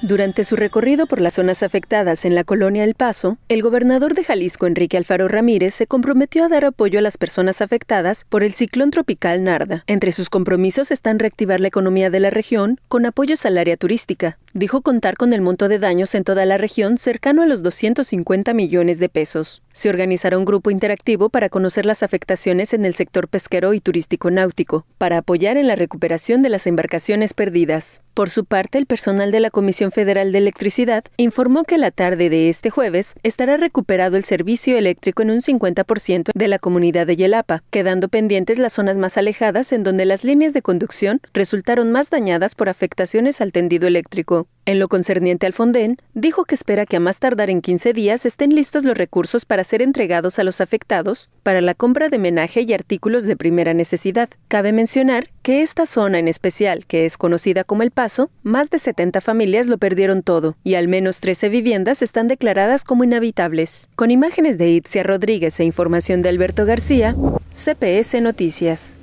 Durante su recorrido por las zonas afectadas en la colonia El Paso, el gobernador de Jalisco, Enrique Alfaro Ramírez, se comprometió a dar apoyo a las personas afectadas por el ciclón tropical Narda. Entre sus compromisos están reactivar la economía de la región con apoyos al área turística, dijo contar con el monto de daños en toda la región cercano a los 250 millones de pesos. Se organizará un grupo interactivo para conocer las afectaciones en el sector pesquero y turístico náutico, para apoyar en la recuperación de las embarcaciones perdidas. Por su parte, el personal de la Comisión Federal de Electricidad informó que la tarde de este jueves estará recuperado el servicio eléctrico en un 50% de la comunidad de Yelapa, quedando pendientes las zonas más alejadas en donde las líneas de conducción resultaron más dañadas por afectaciones al tendido eléctrico. En lo concerniente al fondén, dijo que espera que a más tardar en 15 días estén listos los recursos para ser entregados a los afectados para la compra de menaje y artículos de primera necesidad. Cabe mencionar que esta zona en especial, que es conocida como El Paso, más de 70 familias lo perdieron todo y al menos 13 viviendas están declaradas como inhabitables. Con imágenes de Itzia Rodríguez e información de Alberto García, CPS Noticias.